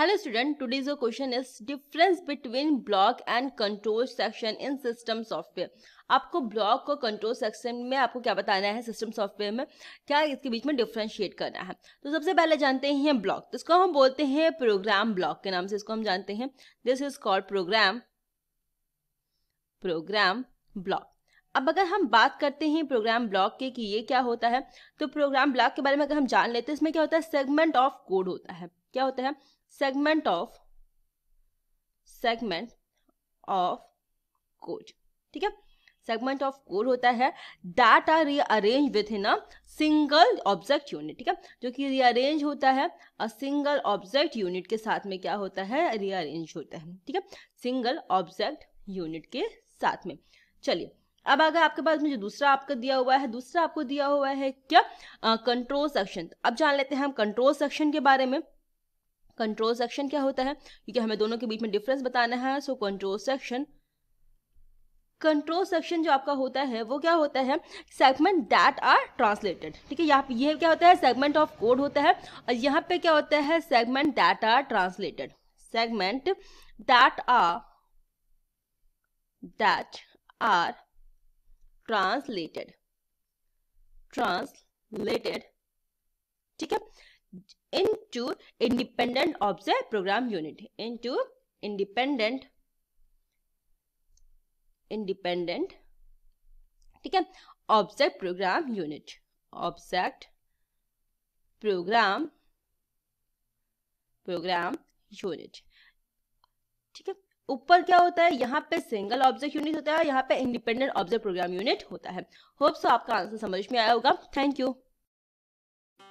hello student today's question is difference between block and control section in system software आपको block को control section में आपको क्या बताना है सिस्टम सॉफ्टवेयर में क्या इसके बीच में डिफ्रेंशिएट करना है तो सबसे पहले जानते हैं ब्लॉक तो इसको हम बोलते हैं प्रोग्राम ब्लॉक के नाम से इसको हम जानते हैं this is called program program block अब अगर हम बात करते हैं प्रोग्राम ब्लॉक के कि ये क्या होता है तो प्रोग्राम ब्लॉक के बारे में अगर हम जान लेते हैं इसमें क्या होता है सेगमेंट ऑफ कोड होता है क्या होता है segment of segment of code ठीक है सेगमेंट ऑफ कोड होता है that are rearrange within a single object unit ठीक है जो कि रीअरेंज होता है अ सिंगल ऑब्जेक्ट यूनिट के साथ में क्या होता है रीअरेंज होता है ठीक है सिंगल ऑब्जेक्ट यूनिट के साथ में चलिए अब अगर आपके पास मुझे दूसरा आपका दिया हुआ है दूसरा आपको दिया हुआ है क्या कंट्रोल सेक्शन अब जान लेते हैं हम कंट्रोल सेक्शन के बारे में कंट्रोल सेक्शन क्या होता है क्योंकि हमें दोनों के बीच में डिफरेंस बताना है so control section control section जो आपका होता है वो क्या होता है सेगमेंट दैट आर ट्रांसलेटेड ठीक है यहाँ पे यह क्या होता है सेगमेंट ऑफ कोड होता है और यहाँ पे क्या होता है segment that are translated segment that are that are translated translated ठीक है into independent of program program unit into independent independent ठीक है object program unit object program program unit ठीक है ऊपर क्या होता है यहाँ पे सिंगल ऑब्जेक्ट यूनिट होता है यहाँ पे इंडिपेंडेंट ऑब्जेक्ट प्रोग्राम यूनिट होता है होप सो आपका आंसर समझ में आया होगा थैंक यू